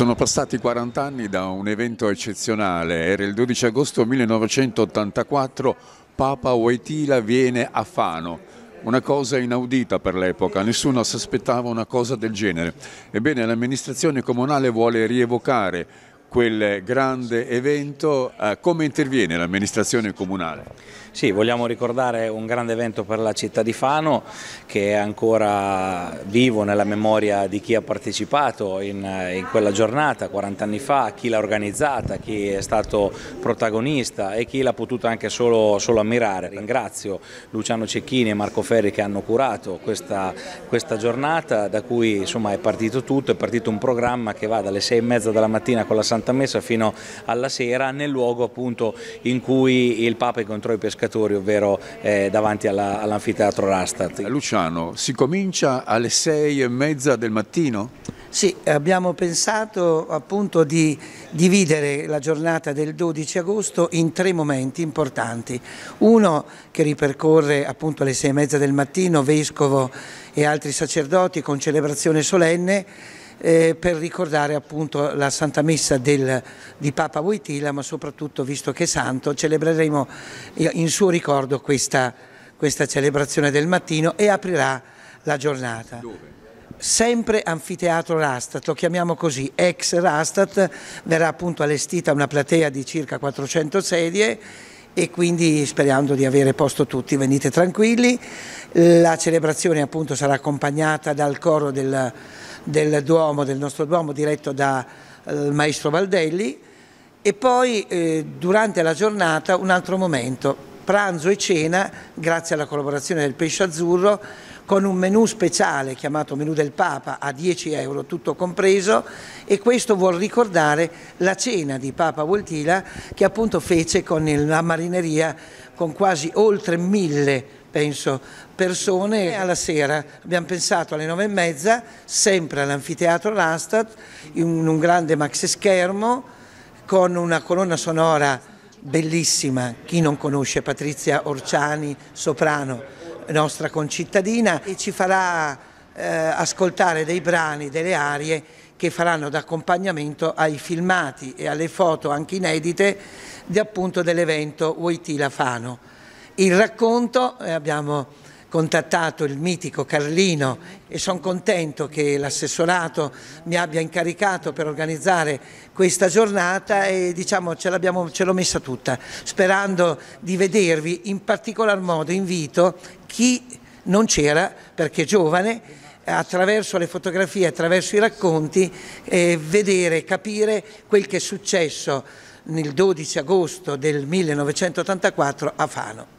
Sono passati 40 anni da un evento eccezionale, era il 12 agosto 1984, Papa Waitila viene a Fano, una cosa inaudita per l'epoca, nessuno si aspettava una cosa del genere. Ebbene l'amministrazione comunale vuole rievocare quel grande evento, eh, come interviene l'amministrazione comunale? Sì, vogliamo ricordare un grande evento per la città di Fano che è ancora vivo nella memoria di chi ha partecipato in, eh, in quella giornata 40 anni fa, chi l'ha organizzata, chi è stato protagonista e chi l'ha potuto anche solo, solo, ammirare. Ringrazio Luciano Cecchini e Marco Ferri che hanno curato questa, questa giornata da cui insomma, è partito tutto, è partito un programma che va dalle 6 e mezza della mattina con la Santa Santa Messa fino alla sera nel luogo appunto in cui il Papa incontrò i pescatori, ovvero eh, davanti all'anfiteatro all Rastat. Luciano, si comincia alle sei e mezza del mattino? Sì, abbiamo pensato appunto di dividere la giornata del 12 agosto in tre momenti importanti. Uno che ripercorre appunto alle sei e mezza del mattino, vescovo e altri sacerdoti con celebrazione solenne eh, per ricordare appunto la Santa Messa del, di Papa Wojtyla, ma soprattutto, visto che è santo, celebreremo eh, in suo ricordo questa, questa celebrazione del mattino e aprirà la giornata. Dove? sempre anfiteatro Rastat, lo chiamiamo così, ex Rastat, verrà appunto allestita una platea di circa 400 sedie e quindi sperando di avere posto tutti, venite tranquilli. La celebrazione appunto sarà accompagnata dal coro del, del Duomo, del nostro Duomo diretto dal eh, maestro Valdelli e poi eh, durante la giornata un altro momento pranzo e cena, grazie alla collaborazione del Pesce Azzurro, con un menù speciale chiamato menù del Papa a 10 euro tutto compreso e questo vuol ricordare la cena di Papa Voltila che appunto fece con la marineria con quasi oltre mille penso, persone alla sera. Abbiamo pensato alle nove e mezza, sempre all'anfiteatro Rastad, in un grande maxi schermo, con una colonna sonora bellissima, chi non conosce Patrizia Orciani, soprano, nostra concittadina, e ci farà eh, ascoltare dei brani, delle arie che faranno d'accompagnamento ai filmati e alle foto anche inedite di, appunto dell'evento Voitila Fano. Il racconto, eh, abbiamo contattato il mitico Carlino e sono contento che l'assessorato mi abbia incaricato per organizzare questa giornata e diciamo ce, ce l'ho messa tutta, sperando di vedervi, in particolar modo invito chi non c'era perché giovane attraverso le fotografie, attraverso i racconti, eh, vedere, capire quel che è successo nel 12 agosto del 1984 a Fano.